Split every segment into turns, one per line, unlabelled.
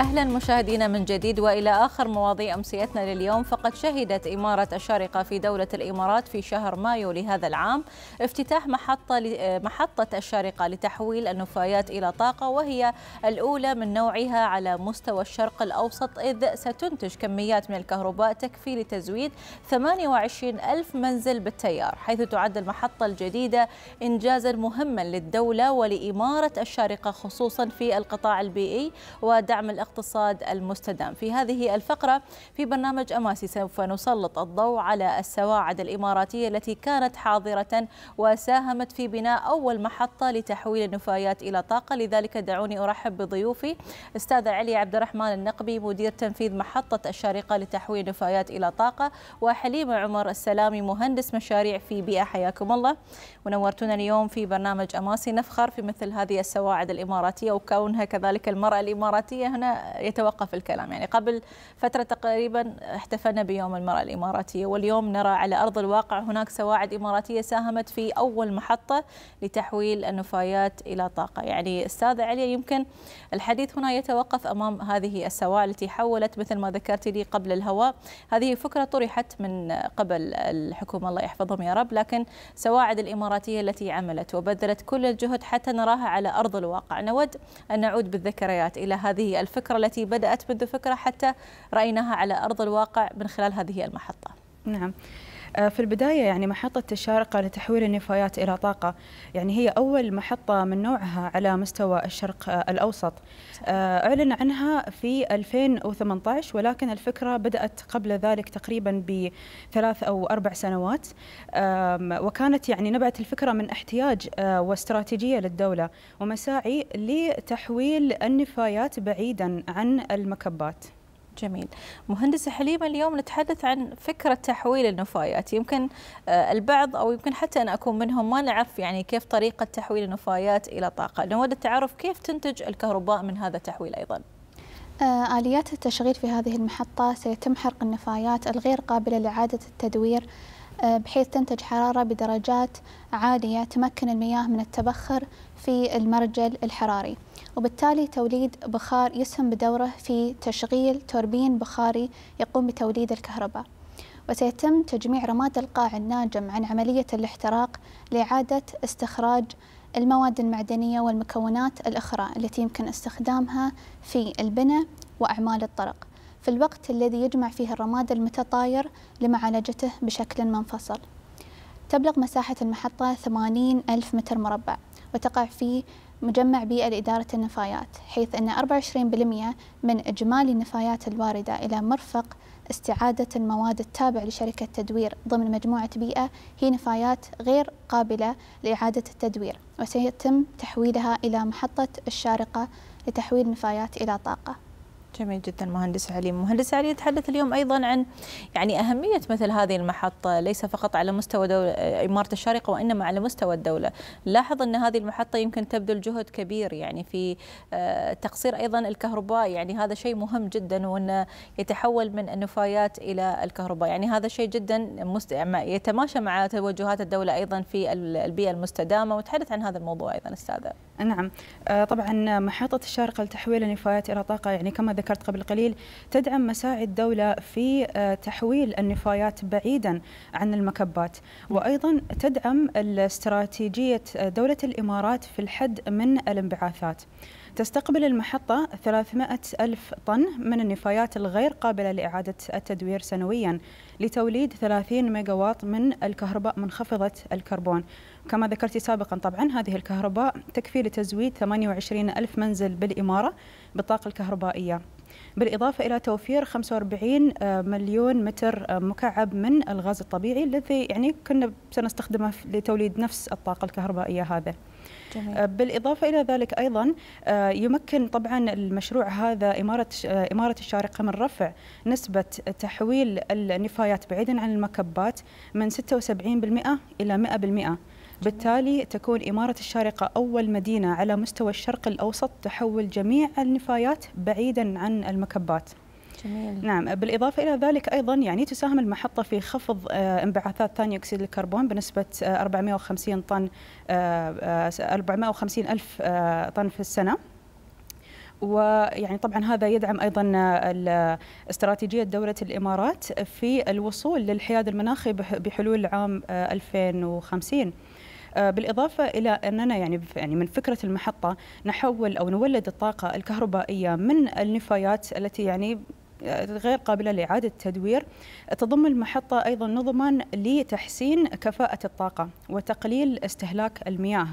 أهلا مشاهدينا من جديد وإلى آخر مواضيع أمسيتنا لليوم فقد شهدت إمارة الشارقة في دولة الإمارات في شهر مايو لهذا العام افتتاح محطة آه، محطة الشارقة لتحويل النفايات إلى طاقة وهي الأولى من نوعها على مستوى الشرق الأوسط إذ ستنتج كميات من الكهرباء تكفي لتزويد 28 ألف منزل بالتيار حيث تعد المحطة الجديدة إنجازا مهما للدولة ولإمارة الشارقة خصوصا في القطاع البيئي ودعم الأقتصاد الاقتصاد المستدام في هذه الفقرة في برنامج أماسي سوف نسلط الضوء على السواعد الإماراتية التي كانت حاضرة وساهمت في بناء أول محطة لتحويل النفايات إلى طاقة لذلك دعوني أرحب بضيوفي أستاذ علي عبد الرحمن النقبي مدير تنفيذ محطة الشارقة لتحويل النفايات إلى طاقة وحليمة عمر السلامي مهندس مشاريع في بيئة حياكم الله ونورتنا اليوم في برنامج أماسي نفخر في مثل هذه السواعد الإماراتية وكونها كذلك المرأة الإماراتية هنا يتوقف الكلام يعني قبل فترة تقريبا احتفلنا بيوم المرأة الإماراتية واليوم نرى على أرض الواقع هناك سواعد إماراتية ساهمت في أول محطة لتحويل النفايات إلى طاقة يعني أستاذة علي يمكن الحديث هنا يتوقف أمام هذه السواعد التي حولت مثل ما ذكرت لي قبل الهواء هذه فكرة طرحت من قبل الحكومة الله يحفظهم يا رب لكن سواعد الإماراتية التي عملت وبذلت كل الجهد حتى نراها على أرض الواقع نود أن نعود بالذكريات إلى هذه الفكرة الفكرة التي بدأت منذ فكرة حتى رأيناها على أرض الواقع من خلال هذه المحطة
نعم آه، في البداية يعني محطة الشارقة لتحويل النفايات إلى طاقة يعني هي أول محطة من نوعها على مستوى الشرق آه، الأوسط آه، أعلن عنها في 2018 ولكن الفكرة بدأت قبل ذلك تقريبا بثلاث أو أربع سنوات وكانت يعني نبعت الفكرة من احتياج واستراتيجية للدولة ومساعي لتحويل النفايات بعيدا عن المكبات جميل مهندسة حليمة اليوم نتحدث عن فكرة تحويل النفايات يمكن
آه، البعض أو يمكن حتى أنا أكون منهم ما نعرف يعني كيف طريقة تحويل النفايات إلى طاقة نود التعرف كيف تنتج الكهرباء من هذا التحويل أيضا
آه، آليات التشغيل في هذه المحطة سيتم حرق النفايات الغير قابلة لإعادة التدوير آه، بحيث تنتج حرارة بدرجات عالية تمكن المياه من التبخر في المرجل الحراري وبالتالي توليد بخار يسهم بدوره في تشغيل توربين بخاري يقوم بتوليد الكهرباء وسيتم تجميع رماد القاع الناجم عن عملية الاحتراق لإعادة استخراج المواد المعدنية والمكونات الأخرى التي يمكن استخدامها في البناء وأعمال الطرق في الوقت الذي يجمع فيه الرماد المتطاير لمعالجته بشكل منفصل تبلغ مساحة المحطة 80 ألف متر مربع وتقع في مجمع بيئة لإدارة النفايات حيث أن 24% من إجمالي النفايات الواردة إلى مرفق استعادة المواد التابع لشركة تدوير ضمن مجموعة بيئة هي نفايات غير قابلة لإعادة التدوير وسيتم تحويلها إلى محطة الشارقة لتحويل النفايات إلى طاقة جميل جدا مهندس علي
مهندس علي يتحدث اليوم أيضا عن يعني أهمية مثل هذه المحطة ليس فقط على مستوى دولة إمارة الشارقة وإنما على مستوى الدولة لاحظ أن هذه المحطة يمكن تبذل جهد كبير يعني في آه، تقصير أيضا الكهرباء يعني هذا شيء مهم جدا وأنه يتحول من النفايات إلى الكهرباء يعني هذا شيء جدا يتماشى مع توجهات الدولة أيضا في البيئة المستدامة وتحدث عن هذا الموضوع أيضا أستاذة
نعم آه، طبعا محطة الشارقة لتحويل النفايات إلى طاقة يعني كما ذكرت قبل قليل تدعم مساعي الدولة في آه، تحويل النفايات بعيدا عن المكبات وأيضا تدعم استراتيجية دولة الإمارات في الحد من الانبعاثات تستقبل المحطة 300 ألف طن من النفايات الغير قابلة لإعادة التدوير سنويا لتوليد 30 ميجاوات من الكهرباء منخفضة الكربون كما ذكرت سابقا طبعا هذه الكهرباء تكفي لتزويد 28 ألف منزل بالإمارة بالطاقة الكهربائية بالإضافة إلى توفير 45 آه، مليون متر آه، مكعب من الغاز الطبيعي الذي يعني كنا سنستخدمه لتوليد نفس الطاقة الكهربائية هذا جميل. آه، بالإضافة إلى ذلك أيضا يمكن طبعا المشروع هذا إمارة, إمارة الشارقة من رفع نسبة تحويل النفايات بعيدا عن المكبات من 76% إلى 100% بالتالي تكون إمارة الشارقة أول مدينة على مستوى الشرق الأوسط تحول جميع النفايات بعيدا عن المكبات جميل. نعم بالإضافة إلى ذلك أيضا يعني تساهم المحطة في خفض آه، انبعاثات ثاني أكسيد الكربون بنسبة 450 آه، طن 450 آه، ألف طن في السنة ويعني طبعا هذا يدعم ايضا استراتيجيه دوله الامارات في الوصول للحياد المناخي بحلول عام 2050 آه، بالاضافه الى اننا يعني يعني من فكره المحطه نحول او نولد الطاقه الكهربائيه من النفايات التي يعني آه، غير قابلة لإعادة تدوير تضم المحطة أيضا نظما لتحسين كفاءة الطاقة وتقليل استهلاك المياه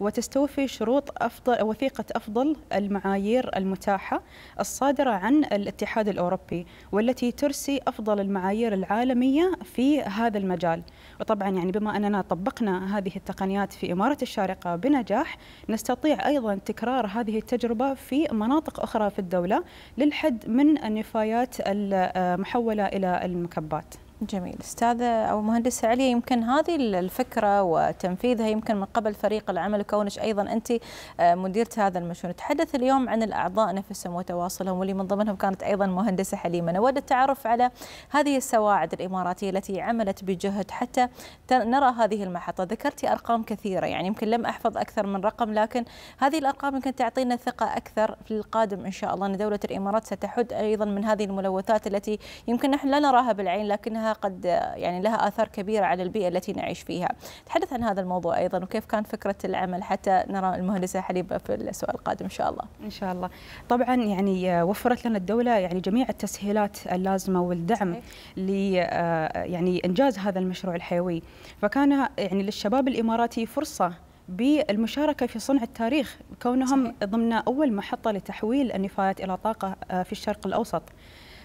وتستوفي شروط أفضل وثيقة أفضل المعايير المتاحة الصادرة عن الاتحاد الأوروبي والتي ترسي أفضل المعايير العالمية في هذا المجال وطبعا يعني بما أننا طبقنا هذه التقنيات في إمارة الشارقة بنجاح نستطيع أيضا تكرار هذه التجربة في مناطق أخرى في الدولة للحد من النفايات المحولة إلى المكبات جميل
استاذه او مهندسه علي يمكن هذه الفكره وتنفيذها يمكن من قبل فريق العمل كونك ايضا انت آه، مديره هذا المشروع نتحدث اليوم عن الاعضاء نفسهم وتواصلهم واللي من ضمنهم كانت ايضا مهندسه حليمه نود التعرف على هذه السواعد الاماراتيه التي عملت بجهد حتى نرى هذه المحطه ذكرتي ارقام كثيره يعني يمكن لم احفظ اكثر من رقم لكن هذه الارقام يمكن تعطينا ثقه اكثر في القادم ان شاء الله ان دوله الامارات ستحد ايضا من هذه الملوثات التي يمكن نحن لا نراها بالعين لكنها قد يعني لها آثار كبيرة على البيئة التي نعيش فيها تحدث عن هذا الموضوع أيضا وكيف كان فكرة العمل حتى نرى المهندسة حليبة في
السؤال القادم إن شاء الله إن شاء الله طبعا يعني آه، وفرت لنا الدولة يعني جميع التسهيلات اللازمة والدعم ل آه، يعني إنجاز هذا المشروع الحيوي فكان يعني للشباب الإماراتي فرصة بالمشاركة في صنع التاريخ كونهم صحيح. ضمن أول محطة لتحويل النفايات إلى طاقة آه، في الشرق الأوسط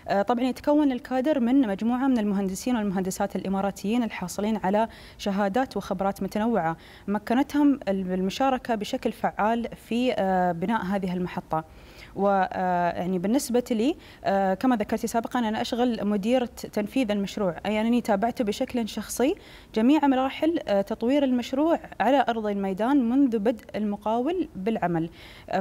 آه، طبعا يتكون الكادر من مجموعة من المهندسين والمهندسات الإماراتيين الحاصلين على شهادات وخبرات متنوعة مكنتهم المشاركة بشكل فعال في آه، بناء هذه المحطة ويعني آه، بالنسبة لي آه، كما ذكرتي سابقا أنا أشغل مديرة تنفيذ المشروع أي أنني تابعت بشكل شخصي جميع مراحل آه، تطوير المشروع على أرض الميدان منذ بدء المقاول بالعمل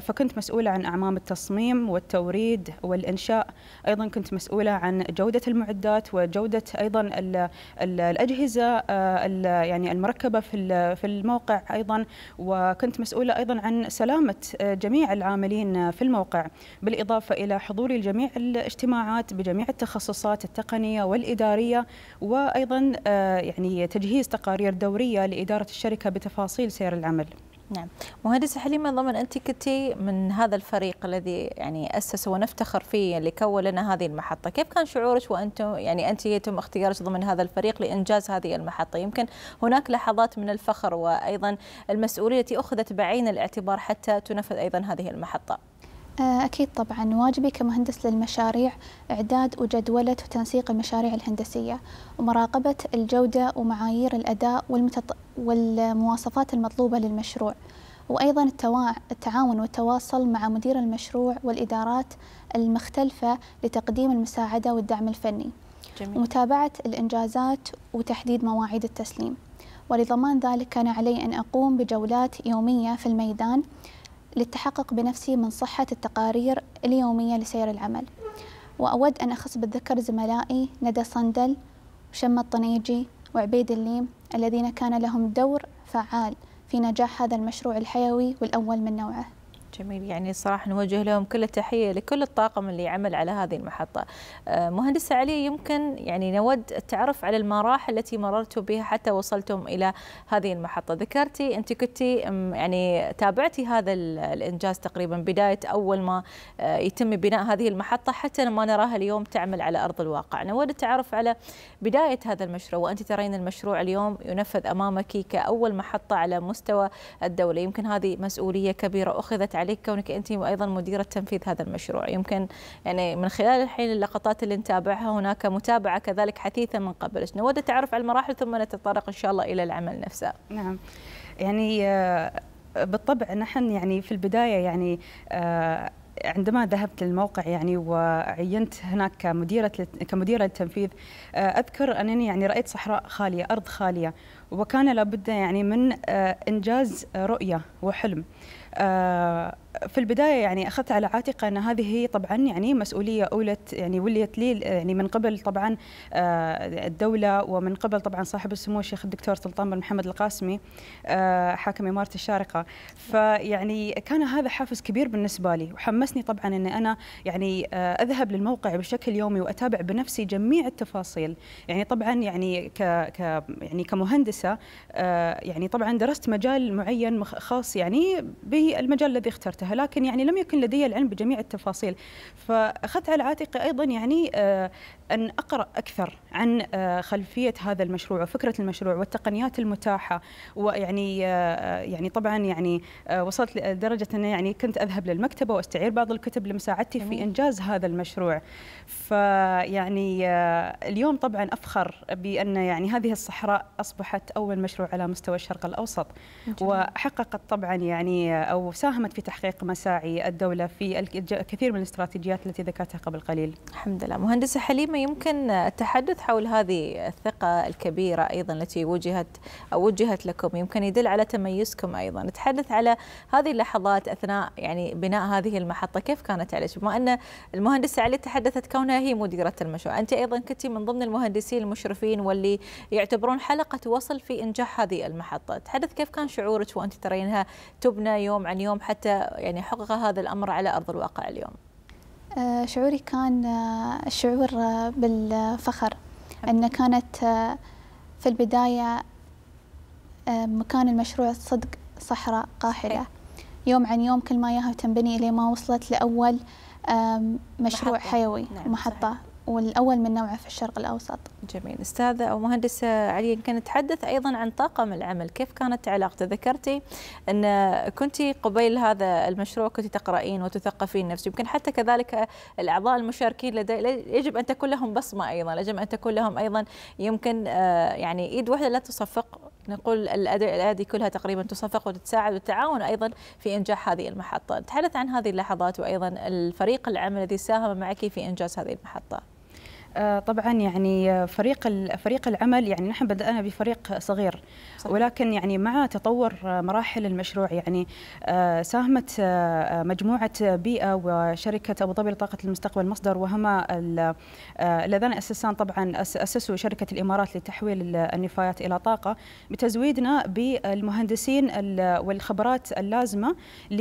فكنت مسؤولة عن أعمام التصميم والتوريد والإنشاء أيضا كنت مسؤولة عن جودة المعدات وجودة أيضا الـ الـ الأجهزة الـ يعني المركبة في في الموقع أيضا وكنت مسؤولة أيضا عن سلامة جميع العاملين في الموقع بالإضافة إلى حضور الجميع الاجتماعات بجميع التخصصات التقنية والإدارية وأيضا آه، يعني تجهيز تقارير دورية لإدارة الشركة بتفاصيل سير العمل
نعم مهندسة حليمة ضمن أنت كنتي من هذا الفريق الذي يعني أسس ونفتخر فيه اللي كون لنا هذه المحطة كيف كان شعورك وأنتم يعني أنت يتم اختيارك ضمن هذا الفريق لإنجاز هذه المحطة يمكن هناك لحظات من الفخر وأيضا المسؤولية التي أخذت بعين الاعتبار حتى تنفذ أيضا هذه المحطة
آه، أكيد طبعا واجبي كمهندس للمشاريع إعداد وجدولة وتنسيق المشاريع الهندسية ومراقبة الجودة ومعايير الأداء والمتط... والمواصفات المطلوبة للمشروع وأيضا التوا... التعاون والتواصل مع مدير المشروع والإدارات المختلفة لتقديم المساعدة والدعم الفني جميل. ومتابعة الإنجازات وتحديد مواعيد التسليم ولضمان ذلك كان علي أن أقوم بجولات يومية في الميدان للتحقق بنفسي من صحة التقارير اليومية لسير العمل وأود أن أخص بالذكر زملائي ندى صندل وشم الطنيجي وعبيد الليم الذين كان لهم دور فعال في نجاح هذا المشروع الحيوي والأول من نوعه
جميل يعني صراحة نوجه لهم كل التحية لكل الطاقم اللي عمل على هذه المحطة آه، مهندسة علي يمكن يعني نود التعرف على المراحل التي مررتوا بها حتى وصلتم إلى هذه المحطة ذكرتي أنت كنت يعني تابعتي هذا الإنجاز تقريبا بداية أول ما آه، يتم بناء هذه المحطة حتى ما نراها اليوم تعمل على أرض الواقع نود التعرف على بداية هذا المشروع وأنت ترين المشروع اليوم ينفذ أمامك كأول محطة على مستوى الدولة يمكن هذه مسؤولية كبيرة أخذت عليك كونك انت ايضا مديره تنفيذ هذا المشروع يمكن يعني من خلال الحين اللقطات اللي نتابعها هناك متابعه كذلك حثيثه من قبلك نود التعرف على المراحل ثم نتطرق ان شاء الله
الى العمل نفسه نعم يعني آه، بالطبع نحن يعني في البدايه يعني آه، عندما ذهبت للموقع يعني وعينت هناك كمديرة كمديرة التنفيذ آه، أذكر أنني يعني رأيت صحراء خالية أرض خالية وكان لابد يعني من إنجاز رؤية وحلم uh, في البدايه يعني اخذت على عاتقي ان هذه هي طبعا يعني مسؤوليه اولت يعني وليت لي يعني من قبل طبعا آه، الدوله ومن قبل طبعا صاحب السمو الشيخ الدكتور سلطان بن محمد القاسمي آه، حاكم اماره الشارقه فيعني كان هذا حافز كبير بالنسبه لي وحمسني طبعا ان انا يعني آه، اذهب للموقع بشكل يومي واتابع بنفسي جميع التفاصيل يعني طبعا يعني ك يعني كمهندسه يعني طبعا درست مجال معين خاص يعني بالمجال الذي اخترته اخترتها لكن يعني لم يكن لدي العلم بجميع التفاصيل فاخذت على عاتقي ايضا يعني آه، ان اقرا اكثر عن آه، خلفيه هذا المشروع وفكره المشروع والتقنيات المتاحه ويعني آه، يعني طبعا يعني وصلت لدرجه ان يعني كنت اذهب للمكتبه واستعير بعض الكتب لمساعدتي في انجاز هذا المشروع فيعني اليوم طبعا افخر بان يعني هذه الصحراء اصبحت اول مشروع على مستوى الشرق الاوسط وحققت طبعا يعني او ساهمت في تحقيق تطبيق مساعي الدولة في الكثير من الاستراتيجيات التي ذكرتها قبل قليل الحمد لله مهندسة
حليمة يمكن التحدث حول هذه الثقة الكبيرة أيضا التي وجهت أو وجهت لكم يمكن يدل على تميزكم أيضا نتحدث على هذه اللحظات أثناء يعني بناء هذه المحطة كيف كانت عليك بما أن المهندسة علي تحدثت كونها هي مديرة المشروع أنت أيضا كنت من ضمن المهندسين المشرفين واللي يعتبرون حلقة وصل في إنجاح هذه المحطة تحدث كيف كان شعورك وأنت ترينها تبنى يوم عن يوم حتى يعني حقق هذا الأمر على أرض الواقع اليوم
آه، شعوري كان آه، الشعور آه، بالفخر أن كانت في البداية مكان المشروع صدق صحراء قاحلة يوم عن يوم كل ما ياها تنبني إلى ما وصلت لأول مشروع محطة. حيوي نعم محطة والأول من نوعه في الشرق الأوسط جميل أستاذة أو مهندسة علي كان نتحدث أيضا
عن طاقم العمل كيف كانت علاقته ذكرتي أن كنت قبيل هذا المشروع كنت تقرأين وتثقفين نفسك يمكن حتى كذلك الأعضاء المشاركين لدي يجب أن تكون لهم بصمة أيضا يجب أن تكون لهم أيضا يمكن آه، يعني إيد واحدة لا تصفق نقول الأيادي كلها تقريبا تصفق وتتساعد وتتعاون أيضا في إنجاح هذه المحطة تحدث عن هذه اللحظات وأيضا الفريق العمل الذي ساهم معك في إنجاز هذه المحطة
آه، طبعا يعني آه، فريق فريق العمل يعني نحن بدأنا بفريق صغير ولكن يعني مع تطور مراحل المشروع يعني آه، ساهمت آه، آه، مجموعه بيئه وشركه ابو ظبي لطاقه المستقبل مصدر وهما اللذان اسسان طبعا اسسوا شركه الامارات لتحويل النفايات الى طاقه بتزويدنا بالمهندسين والخبرات اللازمه ل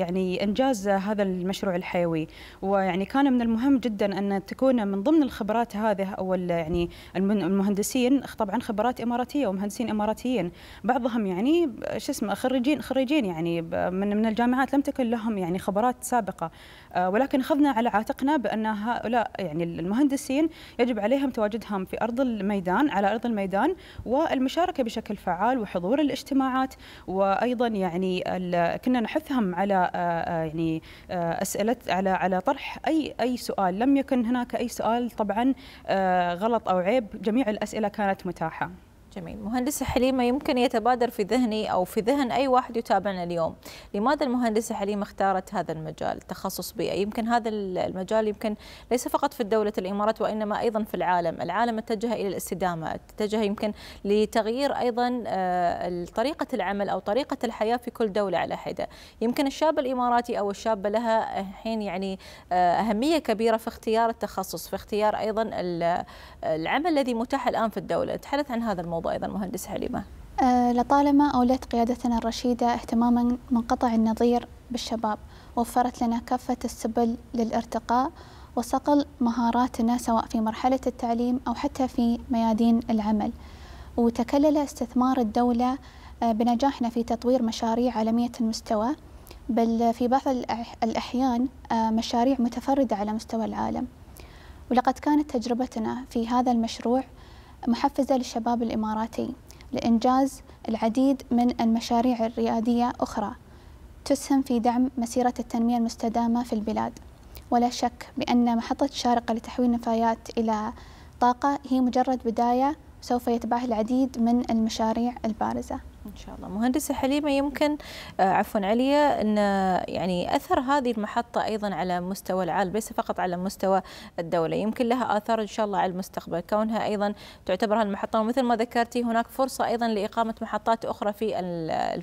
يعني انجاز هذا المشروع الحيوي ويعني كان من المهم جدا ان تكون من ضمن الخبرات هذه او يعني المهندسين طبعا خبرات اماراتيه ومهندسين اماراتيين جامعاتيين بعضهم يعني شو اسمه خريجين خريجين يعني من من الجامعات لم تكن لهم يعني خبرات سابقه آه، ولكن اخذنا على عاتقنا بان هؤلاء يعني المهندسين يجب عليهم تواجدهم في ارض الميدان على ارض الميدان والمشاركه بشكل فعال وحضور الاجتماعات وايضا يعني كنا نحثهم على آه، آه، يعني اسئله على على طرح اي اي سؤال لم يكن هناك اي سؤال طبعا غلط او عيب جميع الاسئله كانت متاحه جميل مهندسة
حليمة يمكن يتبادر في ذهني أو في ذهن أي واحد يتابعنا اليوم لماذا المهندسة حليمة اختارت هذا المجال تخصص بيئة يمكن هذا المجال يمكن ليس فقط في دولة الإمارات وإنما أيضا في العالم العالم اتجه إلى الاستدامة اتجه يمكن لتغيير أيضا آه، طريقة العمل أو طريقة الحياة في كل دولة على حدة يمكن الشاب الإماراتي أو الشابة لها الحين يعني آه، أهمية كبيرة في اختيار التخصص في اختيار أيضا العمل الذي متاح الآن في الدولة تحدث عن هذا الموضوع الموضوع ايضا مهندس حليمه؟
أه، لطالما أولت قيادتنا الرشيدة اهتماما منقطع النظير بالشباب وفرت لنا كافة السبل للارتقاء وصقل مهاراتنا سواء في مرحلة التعليم أو حتى في ميادين العمل وتكلل استثمار الدولة أه، بنجاحنا في تطوير مشاريع عالمية المستوى بل في بعض الأحيان أه، مشاريع متفردة على مستوى العالم ولقد كانت تجربتنا في هذا المشروع محفزة للشباب الإماراتي لإنجاز العديد من المشاريع الريادية أخرى تسهم في دعم مسيرة التنمية المستدامة في البلاد ولا شك بأن محطة شارقة لتحويل النفايات إلى طاقة هي مجرد بداية سوف يتبعها العديد من المشاريع البارزة ان
شاء الله مهندسه حليمه يمكن آه، عفوا عليا ان يعني اثر هذه المحطه ايضا على مستوى العالم ليس فقط على مستوى الدوله يمكن لها اثار ان شاء الله على المستقبل كونها ايضا تعتبر هالمحطه ومثل ما ذكرتي هناك فرصه ايضا لاقامه محطات اخرى في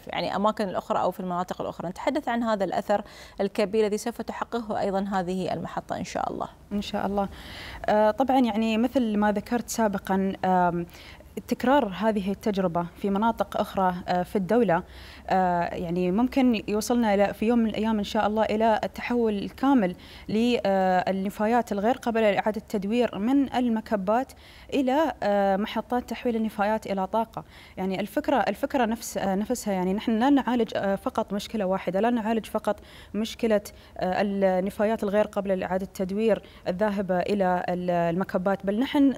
يعني اماكن الاخرى او في المناطق الاخرى نتحدث عن هذا الاثر
الكبير الذي سوف تحققه ايضا هذه المحطه ان شاء الله ان شاء الله آه، طبعا يعني مثل ما ذكرت سابقا تكرار هذه التجربة في مناطق أخرى آه، في الدولة آه، يعني ممكن يوصلنا في يوم من الأيام إن شاء الله إلى التحول الكامل للنفايات آه، الغير قابلة لإعادة التدوير من المكبات إلى محطات تحويل النفايات إلى طاقة يعني الفكرة الفكرة نفس نفسها يعني نحن لا نعالج فقط مشكلة واحدة لا نعالج فقط مشكلة النفايات الغير قابلة لإعادة التدوير الذاهبة إلى المكبات بل نحن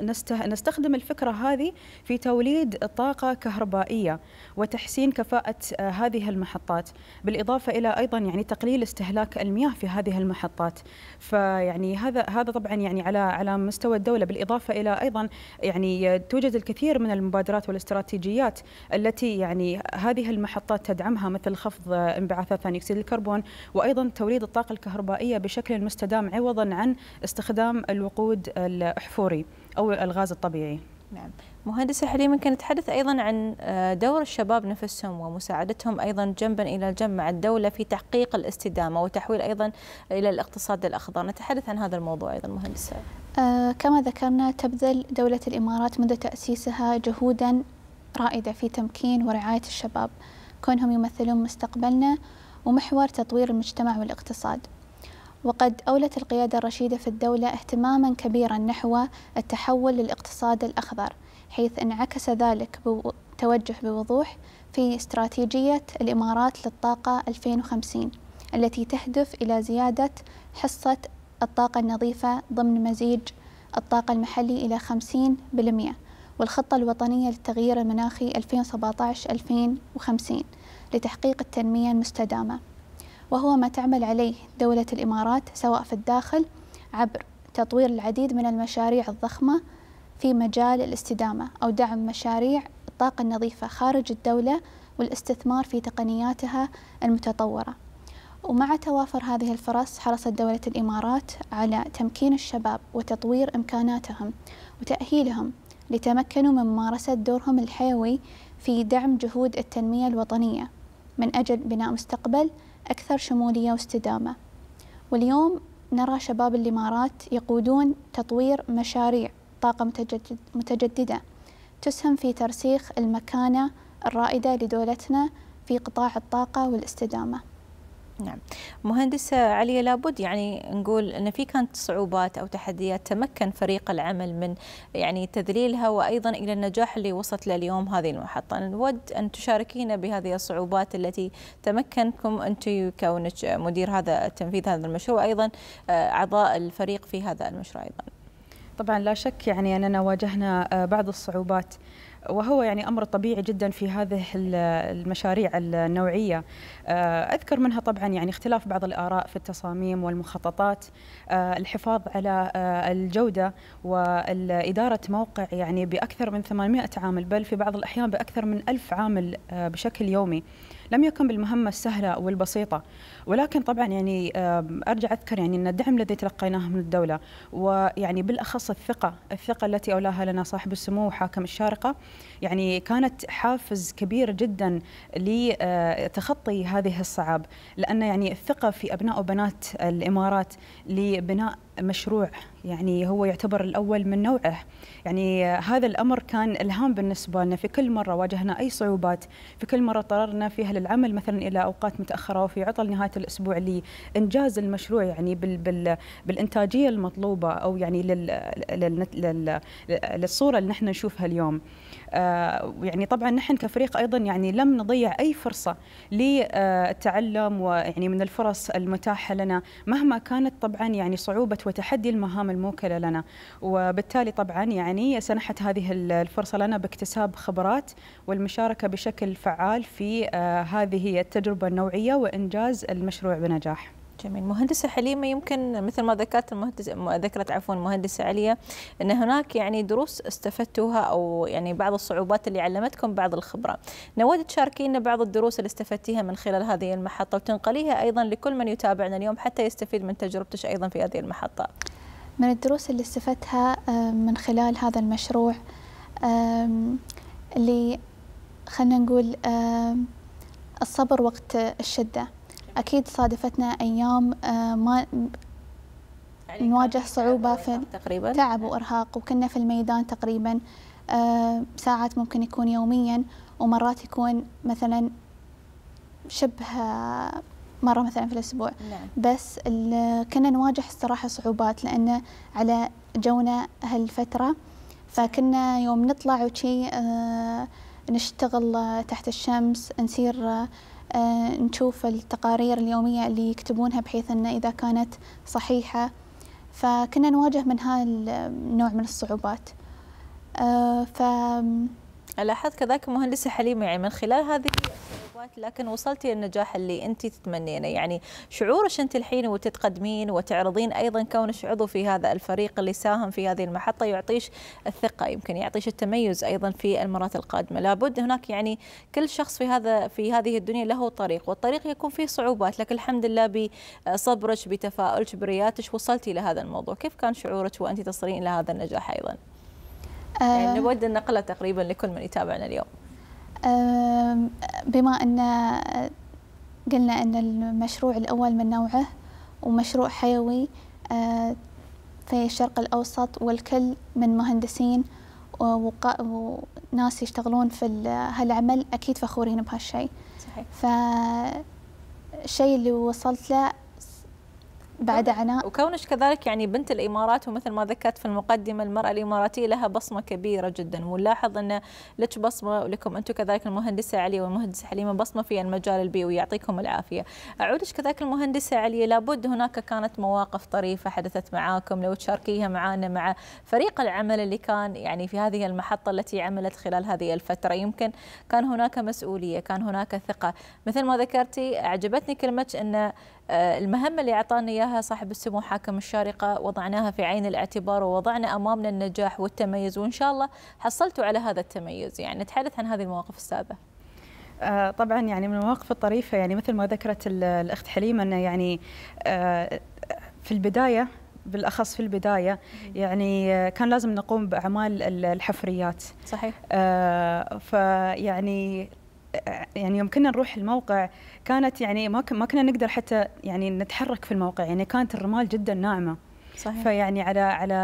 نستخدم الفكرة هذه في توليد طاقة كهربائية وتحسين كفاءة آه، هذه المحطات بالإضافة إلى أيضا يعني تقليل استهلاك المياه في هذه المحطات فيعني هذا هذا طبعا يعني على على مستوى الدولة بالإضافة إلى أيضا يعني توجد الكثير من المبادرات والاستراتيجيات التي يعني هذه المحطات تدعمها مثل خفض آه، انبعاثات ثاني أكسيد الكربون وأيضا توليد الطاقة الكهربائية بشكل مستدام عوضا عن استخدام الوقود الأحفوري أو الغاز الطبيعي نعم مهندسة حليمة نتحدث أيضا عن
آه، دور الشباب نفسهم ومساعدتهم أيضا جنبا إلى جنب مع الدولة في تحقيق الاستدامة وتحويل أيضا إلى الاقتصاد الأخضر نتحدث عن هذا الموضوع أيضا مهندسة
آه كما ذكرنا تبذل دولة الإمارات منذ تأسيسها جهودا رائدة في تمكين ورعاية الشباب كونهم يمثلون مستقبلنا ومحور تطوير المجتمع والاقتصاد وقد أولت القيادة الرشيدة في الدولة اهتماما كبيرا نحو التحول للاقتصاد الأخضر حيث انعكس ذلك بتوجه بوضوح في استراتيجية الإمارات للطاقة 2050 التي تهدف إلى زيادة حصة الطاقة النظيفة ضمن مزيج الطاقة المحلي إلى 50% والخطة الوطنية للتغيير المناخي 2017-2050 لتحقيق التنمية المستدامة وهو ما تعمل عليه دولة الإمارات سواء في الداخل عبر تطوير العديد من المشاريع الضخمة في مجال الاستدامة أو دعم مشاريع الطاقة النظيفة خارج الدولة والاستثمار في تقنياتها المتطورة ومع توافر هذه الفرص حرصت دولة الإمارات على تمكين الشباب وتطوير إمكاناتهم وتأهيلهم لتمكنوا من ممارسة دورهم الحيوي في دعم جهود التنمية الوطنية من أجل بناء مستقبل أكثر شمولية واستدامة واليوم نرى شباب الإمارات يقودون تطوير مشاريع طاقة متجدد متجددة تسهم في ترسيخ المكانة الرائدة لدولتنا في قطاع الطاقة والاستدامة نعم
مهندسة علي لابد يعني نقول أن في كانت صعوبات أو تحديات تمكن فريق العمل من يعني تذليلها وأيضا إلى النجاح اللي وصلت له اليوم هذه المحطة نود أن تشاركينا بهذه الصعوبات التي تمكنكم أنت كونك مدير
هذا تنفيذ هذا المشروع أيضا آه، أعضاء الفريق في هذا المشروع أيضا طبعا لا شك يعني أننا واجهنا آه، بعض الصعوبات وهو يعني امر طبيعي جدا في هذه المشاريع النوعيه آه، اذكر منها طبعا يعني اختلاف بعض الاراء في التصاميم والمخططات آه، الحفاظ على آه، الجوده واداره موقع يعني باكثر من 800 عامل بل في بعض الاحيان باكثر من 1000 عامل بشكل يومي لم يكن بالمهمة السهلة والبسيطة ولكن طبعا يعني أرجع أذكر يعني أن الدعم الذي تلقيناه من الدولة ويعني بالأخص الثقة الثقة التي أولاها لنا صاحب السمو وحاكم الشارقة يعني كانت حافز كبير جدا لتخطي هذه الصعاب لأن يعني الثقة في أبناء وبنات الإمارات لبناء مشروع يعني هو يعتبر الأول من نوعه يعني هذا الأمر كان إلهام بالنسبة لنا في كل مرة واجهنا أي صعوبات في كل مرة اضطررنا فيها للعمل مثلا إلى أوقات متأخرة وفي عطل نهاية الأسبوع لإنجاز المشروع يعني بال بال بالإنتاجية المطلوبة أو يعني لل لل لل للصورة اللي نحن نشوفها اليوم آه، يعني طبعا نحن كفريق ايضا يعني لم نضيع اي فرصه للتعلم ويعني من الفرص المتاحه لنا مهما كانت طبعا يعني صعوبه وتحدي المهام الموكله لنا وبالتالي طبعا يعني سنحت هذه الفرصه لنا باكتساب خبرات والمشاركه بشكل فعال في آه، هذه التجربه النوعيه وانجاز المشروع بنجاح جميل مهندسه حليمه يمكن مثل ما ذكرت المهندس ذكرت عفوا المهندسه عليا
ان هناك يعني دروس استفدتوها او يعني بعض الصعوبات اللي علمتكم بعض الخبره نود تشاركينا بعض الدروس اللي استفدتيها من خلال هذه المحطه وتنقليها ايضا لكل من يتابعنا اليوم حتى يستفيد من تجربتك ايضا في هذه المحطه
من الدروس اللي استفدتها آه، من خلال هذا المشروع اللي خلينا نقول الصبر وقت الشده أكيد صادفتنا أيام آه، ما يعني نواجه صعوبة في تقريبا تعب وإرهاق وكنا في الميدان تقريبا آه، ساعات ممكن يكون يوميا ومرات يكون مثلا شبه مرة مثلا في الأسبوع نعم. بس كنا نواجه الصراحة صعوبات لأن على جونا هالفترة فكنا يوم نطلع وشي آه، نشتغل تحت الشمس نسير آه، نشوف التقارير اليومية اللي يكتبونها بحيث أن إذا كانت صحيحة فكنا نواجه من هالنوع من الصعوبات آه، ف ألاحظ كذلك مهندسة
حليمة يعني من خلال هذه توقعت لكن وصلتي للنجاح اللي انت تتمنينه يعني شعورك انت الحين وتتقدمين وتعرضين ايضا كونك عضو في هذا الفريق اللي ساهم في هذه المحطه يعطيش الثقه يمكن يعطيش التميز ايضا في المرات القادمه لابد هناك يعني كل شخص في هذا في هذه الدنيا له طريق والطريق يكون فيه صعوبات لكن الحمد لله بصبرك بتفاؤلك برياتك وصلتي لهذا الموضوع كيف كان شعورك وانت تصلين الى هذا النجاح ايضا آه. يعني نود النقله تقريبا لكل من يتابعنا اليوم
بما أن قلنا أن المشروع الأول من نوعه ومشروع حيوي في الشرق الأوسط والكل من مهندسين وناس يشتغلون في هالعمل أكيد فخورين بهالشيء صحيح فالشيء اللي وصلت له بعد عناء
وكونش كذلك يعني بنت الامارات ومثل ما ذكرت في المقدمه المراه الاماراتيه لها بصمه كبيره جدا ونلاحظ ان لك بصمه ولكم انتم كذلك المهندسه علي والمهندسه حليمه بصمه في المجال البيئي يعطيكم العافيه. اعودش كذلك المهندسه علي لابد هناك كانت مواقف طريفه حدثت معاكم لو تشاركيها معنا مع فريق العمل اللي كان يعني في هذه المحطه التي عملت خلال هذه الفتره يمكن كان هناك مسؤوليه كان هناك ثقه مثل ما ذكرتي اعجبتني كلمه ان آه، المهمة اللي أعطانا إياها صاحب السمو حاكم الشارقة وضعناها في عين الاعتبار ووضعنا أمامنا النجاح والتميز وإن شاء الله حصلتوا على هذا التميز يعني نتحدث عن هذه المواقف السابقة
آه، طبعا يعني من المواقف الطريفة يعني مثل ما ذكرت الأخت حليمة أنه يعني آه، في البداية بالاخص في البدايه يعني كان لازم نقوم باعمال الحفريات صحيح آه فيعني يعني يوم كنا نروح الموقع كانت يعني ما ما كنا نقدر حتى يعني نتحرك في الموقع يعني كانت الرمال جدا ناعمه صحيح. فيعني على على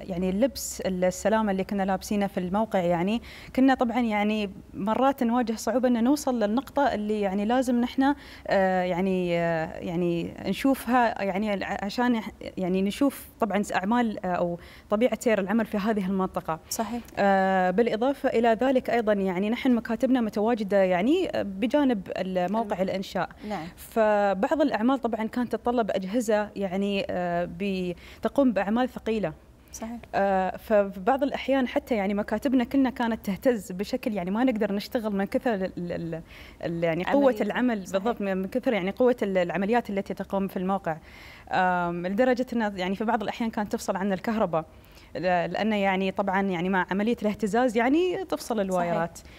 يعني اللبس السلامه اللي كنا لابسينه في الموقع يعني كنا طبعا يعني مرات نواجه صعوبه ان نوصل للنقطه اللي يعني لازم نحن آه، يعني آه، يعني نشوفها يعني عشان يعني نشوف طبعا اعمال آه، او طبيعه سير العمل في هذه المنطقه صحيح بالاضافه الى ذلك ايضا يعني نحن مكاتبنا متواجده يعني بجانب موقع نعم. الانشاء نعم. فبعض الاعمال طبعا كانت تتطلب اجهزه يعني تقوم باعمال ثقيله صحيح آه ففي بعض الاحيان حتى يعني مكاتبنا كلنا كانت تهتز بشكل يعني ما نقدر نشتغل من كثر الـ الـ الـ يعني قوه عملية. العمل صحيح. بالضبط من كثر يعني قوه العمليات التي تقوم في الموقع آه لدرجه ان يعني في بعض الاحيان كانت تفصل عنا الكهرباء لانه يعني طبعا يعني مع عمليه الاهتزاز يعني تفصل الوايرات صحيح.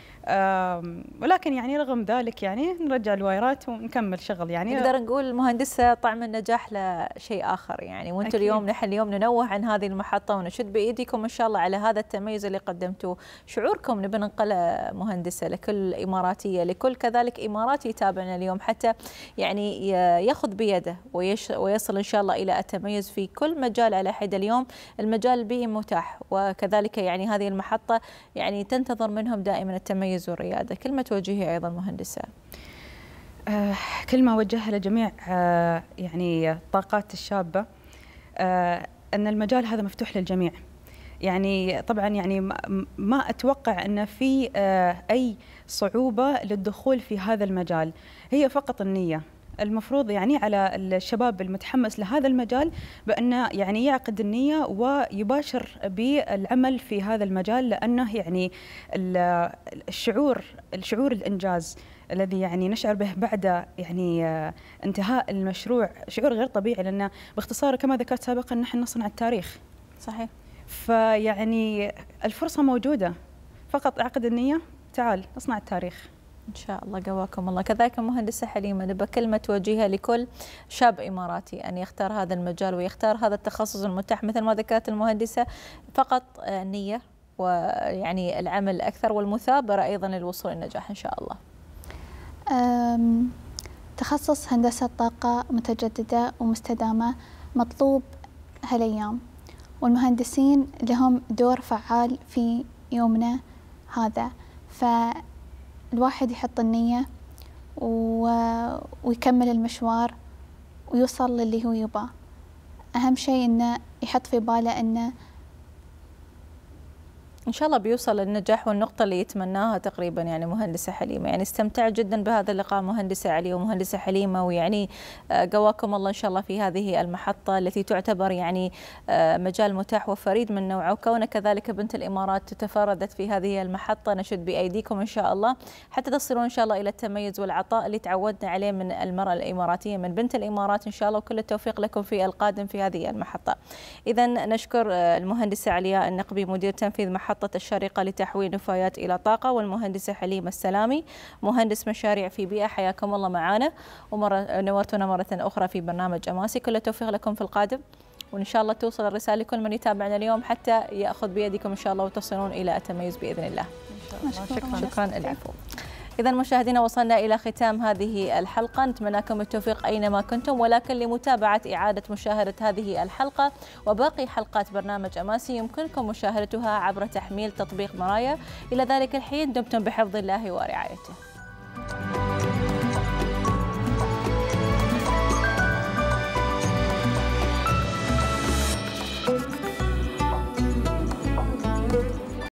ولكن يعني رغم ذلك يعني نرجع الوايرات ونكمل شغل يعني نقدر
نقول مهندسه طعم النجاح لشيء اخر يعني وانتم اليوم نحن اليوم ننوه عن هذه المحطه ونشد بايديكم ان شاء الله على هذا التميز اللي قدمتوه شعوركم نبي ننقله مهندسه لكل اماراتيه لكل كذلك اماراتي يتابعنا اليوم حتى يعني ياخذ بيده ويصل ان شاء الله الى التميز في كل مجال على حد اليوم المجال البيئي متاح وكذلك يعني هذه المحطه يعني تنتظر منهم دائما التميز التمييز والريادة
كلمة توجيهي أيضا مهندسة آه، كلمة أوجهها لجميع آه، يعني الطاقات الشابة آه، أن المجال هذا مفتوح للجميع يعني طبعا يعني ما اتوقع ان في اي صعوبه للدخول في هذا المجال هي فقط النيه المفروض يعني على الشباب المتحمس لهذا المجال بانه يعني يعقد النيه ويباشر بالعمل في هذا المجال لانه يعني الشعور الشعور الانجاز الذي يعني نشعر به بعد يعني انتهاء المشروع شعور غير طبيعي لانه باختصار كما ذكرت سابقا نحن نصنع التاريخ صحيح فيعني الفرصه موجوده فقط اعقد النيه تعال اصنع
التاريخ إن شاء الله قواكم الله كذلك المهندسة حليمة نبى كلمة توجهها لكل شاب إماراتي أن يختار هذا المجال ويختار هذا التخصص المتاح مثل ما ذكرت المهندسة فقط النية آه، ويعني العمل أكثر والمثابرة أيضا للوصول للنجاح إن شاء الله
تخصص هندسة طاقة متجددة ومستدامة مطلوب هالأيام والمهندسين لهم دور فعال في يومنا هذا ف الواحد يحط النية و... ويكمل المشوار ويوصل للي هو يبغى أهم شيء إنه يحط في باله إنه
ان شاء الله بيوصل النجاح والنقطه اللي يتمناها تقريبا يعني مهندسه حليمه يعني استمتعت جدا بهذا اللقاء مهندسه علي ومهندسه حليمه ويعني آه، قواكم الله ان شاء الله في هذه المحطه التي تعتبر يعني آه، مجال متاح وفريد من نوعه وكونك كذلك بنت الامارات تفردت في هذه المحطه نشد بايديكم ان شاء الله حتى تصلون ان شاء الله الى التميز والعطاء اللي تعودنا عليه من المراه الاماراتيه من بنت الامارات ان شاء الله وكل التوفيق لكم في القادم في هذه المحطه اذا نشكر آه، المهندسه علياء النقبي مدير تنفيذ محطه محطة الشارقة لتحويل نفايات إلى طاقة والمهندسة حليمة السلامي مهندس مشاريع في بيئة حياكم الله ومرة ونورتونا مرة أخرى في برنامج أماسي كل التوفيق لكم في القادم وان شاء الله توصل الرساله لكل من يتابعنا اليوم حتى ياخذ بيدكم ان شاء الله وتصلون الى التميز باذن الله. إن شاء الله. شكرا شكرا لكم إذا مشاهدينا وصلنا إلى ختام هذه الحلقة نتمنى لكم التوفيق أينما كنتم ولكن لمتابعة إعادة مشاهدة هذه الحلقة وباقي حلقات برنامج أماسي يمكنكم مشاهدتها عبر تحميل تطبيق مرايا إلى ذلك الحين دمتم بحفظ الله ورعايته